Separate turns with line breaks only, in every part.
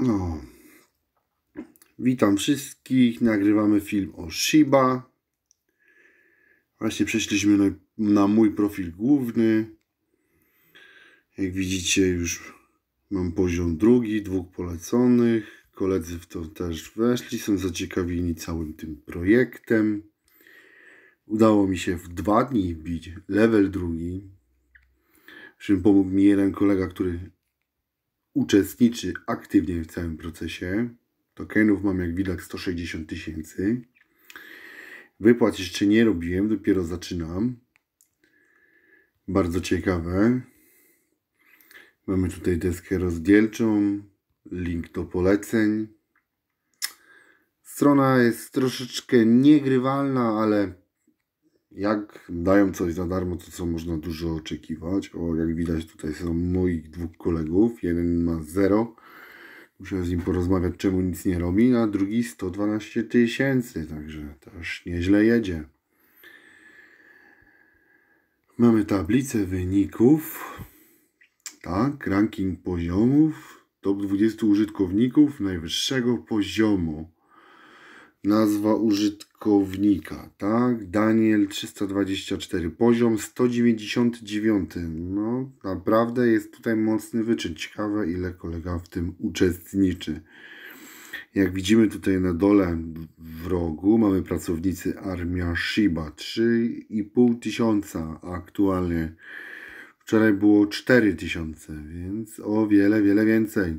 No. Witam wszystkich. Nagrywamy film o Shiba. Właśnie przeszliśmy na, na, mój profil główny. Jak widzicie, już mam poziom drugi, dwóch poleconych. Koledzy w to też weszli, są zaciekawieni całym tym projektem. Udało mi się w dwa dni wbić level drugi. Przy czym pomógł mi jeden kolega, który uczestniczy aktywnie w całym procesie. Tokenów mam jak widać 160 tysięcy. Wypłat jeszcze nie robiłem, dopiero zaczynam. Bardzo ciekawe. Mamy tutaj deskę rozdzielczą, link do poleceń. Strona jest troszeczkę niegrywalna, ale jak dają coś za darmo, to co można dużo oczekiwać. O, jak widać tutaj są moich dwóch kolegów. Jeden ma 0. Muszę z nim porozmawiać, czemu nic nie robi, a drugi 112 tysięcy, także też nieźle jedzie. Mamy tablicę wyników, tak, ranking poziomów, top 20 użytkowników najwyższego poziomu. Nazwa użytkowników użytkownika, tak? Daniel 324, poziom 199. No, naprawdę jest tutaj mocny wyczyn. Ciekawe, ile kolega w tym uczestniczy. Jak widzimy tutaj na dole w rogu mamy pracownicy Armia Shiba 3,5 tysiąca aktualnie. Wczoraj było 4 tysiące, więc o wiele, wiele więcej.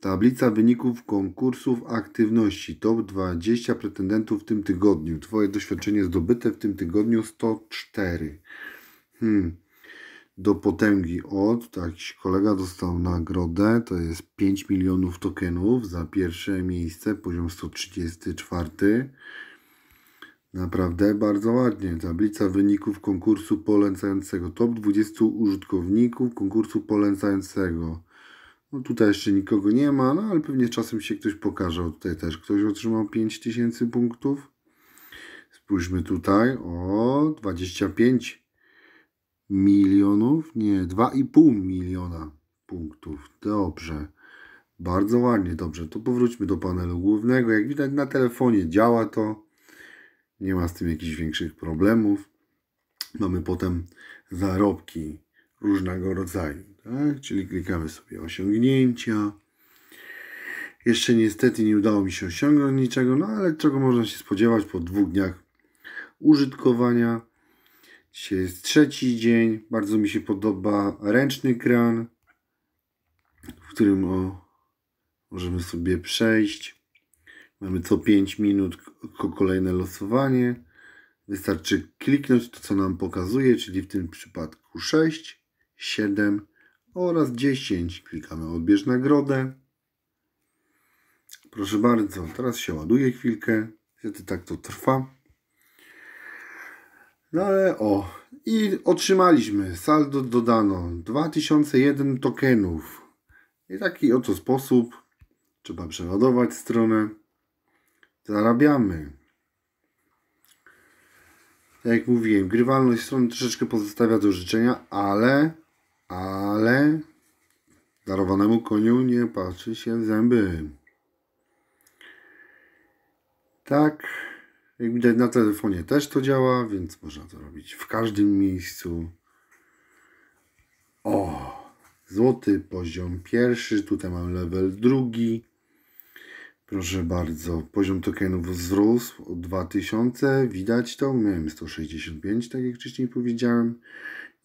Tablica wyników konkursów aktywności. Top 20 pretendentów w tym tygodniu. Twoje doświadczenie zdobyte w tym tygodniu 104. Hmm. Do potęgi od. Tak, kolega dostał nagrodę. To jest 5 milionów tokenów za pierwsze miejsce. Poziom 134. Naprawdę bardzo ładnie. Tablica wyników konkursu polecającego. Top 20 użytkowników konkursu polecającego. No tutaj jeszcze nikogo nie ma, no ale pewnie czasem się ktoś pokaże. tutaj też ktoś otrzymał 5000 punktów. Spójrzmy tutaj. O, 25 milionów. Nie, 2,5 miliona punktów. Dobrze. Bardzo ładnie, dobrze. To powróćmy do panelu głównego. Jak widać na telefonie działa to. Nie ma z tym jakichś większych problemów. Mamy potem zarobki różnego rodzaju tak? Czyli klikamy sobie osiągnięcia. Jeszcze niestety nie udało mi się osiągnąć niczego, no ale czego można się spodziewać po dwóch dniach użytkowania. Dzisiaj jest trzeci dzień. Bardzo mi się podoba ręczny kran, w którym o, możemy sobie przejść. Mamy co 5 minut kolejne losowanie. Wystarczy kliknąć to, co nam pokazuje, czyli w tym przypadku 6, 7, oraz 10. Klikamy odbierz nagrodę. Proszę bardzo, teraz się ładuje chwilkę. Niestety tak to trwa. No ale o, i otrzymaliśmy, saldo dodano 2001 tokenów. I taki oto sposób trzeba przeładować stronę. Zarabiamy. Tak jak mówiłem, grywalność strony troszeczkę pozostawia do życzenia, ale ale darowanemu koniu nie patrzy się w zęby. Tak, jak widać na telefonie też to działa, więc można to robić w każdym miejscu. O, złoty poziom pierwszy, tutaj mam level drugi. Proszę bardzo, poziom tokenów wzrósł o 2000, widać to, miałem 165, tak jak wcześniej powiedziałem.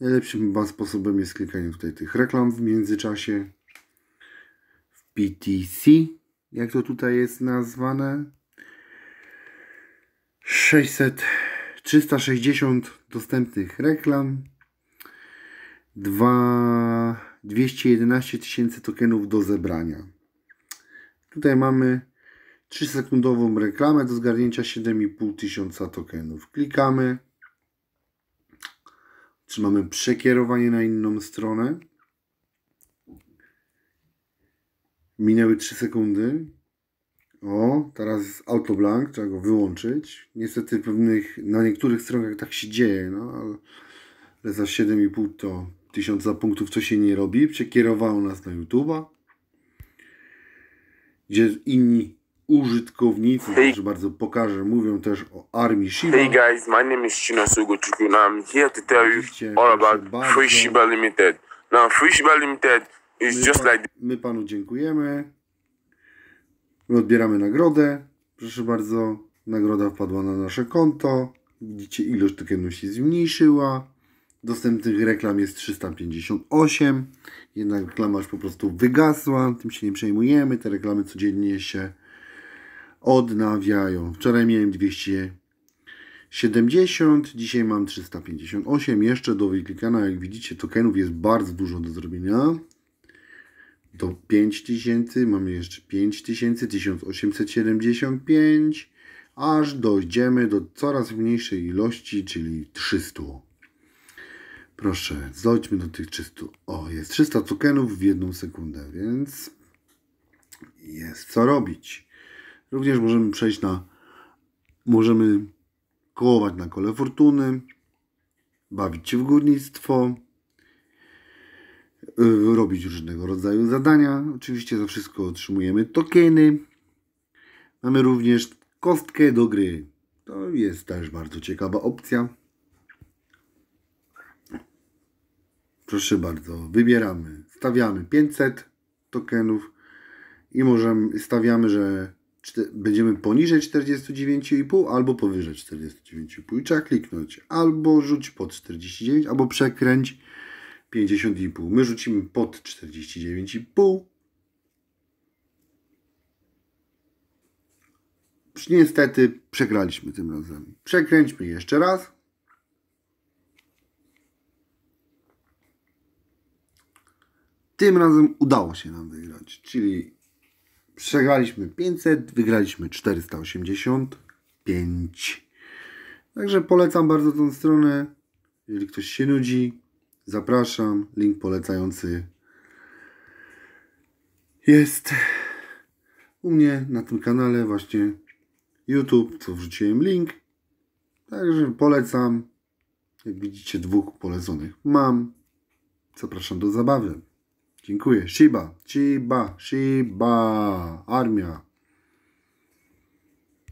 Najlepszym chyba sposobem jest klikanie tutaj tych reklam w międzyczasie. W PTC, jak to tutaj jest nazwane. 600, 360 dostępnych reklam. 2, 211 tysięcy tokenów do zebrania. Tutaj mamy 3-sekundową reklamę do zgarnięcia 7,5 tysiąca tokenów. Klikamy. Trzymamy przekierowanie na inną stronę. Minęły 3 sekundy. O, teraz auto blank, trzeba go wyłączyć. Niestety pewnych, na niektórych stronach tak się dzieje, no, ale za 7,5 to 1000 punktów co się nie robi. Przekierowało nas na YouTube'a, gdzie inni użytkownicy, hey. którzy bardzo pokażę, mówią też o armii Shiba. Hey guys, my name is Shina Chukwu and I'm here to tell you all about Free Shiba Limited. Now Free Shiba Limited is my just pan, like... My panu dziękujemy. My odbieramy nagrodę. Proszę bardzo, nagroda wpadła na nasze konto. Widzicie, ilość tokenów się zmniejszyła. Dostępnych reklam jest 358. Jedna reklama już po prostu wygasła. Tym się nie przejmujemy. Te reklamy codziennie się odnawiają. Wczoraj miałem 270, dzisiaj mam 358. Jeszcze do wyklikania, jak widzicie, tokenów jest bardzo dużo do zrobienia. Do 5000, mamy jeszcze 5000, 1875, aż dojdziemy do coraz mniejszej ilości, czyli 300. Proszę, zojdźmy do tych 300. O, jest 300 tokenów w jedną sekundę, więc jest co robić. Również możemy przejść na, możemy kołować na kole fortuny, bawić się w górnictwo, y, robić różnego rodzaju zadania. Oczywiście za wszystko otrzymujemy tokeny. Mamy również kostkę do gry. To jest też bardzo ciekawa opcja. Proszę bardzo, wybieramy, stawiamy 500 tokenów i możemy, stawiamy, że będziemy poniżej 49,5 albo powyżej 49,5 i trzeba kliknąć albo rzuć pod 49, albo przekręć 50,5. My rzucimy pod 49,5. Niestety przegraliśmy tym razem. Przekręćmy jeszcze raz. Tym razem udało się nam wygrać, czyli Przegraliśmy 500, wygraliśmy 485. Także polecam bardzo tą stronę. Jeżeli ktoś się nudzi, zapraszam. Link polecający jest u mnie na tym kanale właśnie YouTube, co wrzuciłem link. Także polecam. Jak widzicie, dwóch poleconych mam. Zapraszam do zabawy. Dziękuję. Shiba, Shiba, Shiba, armia.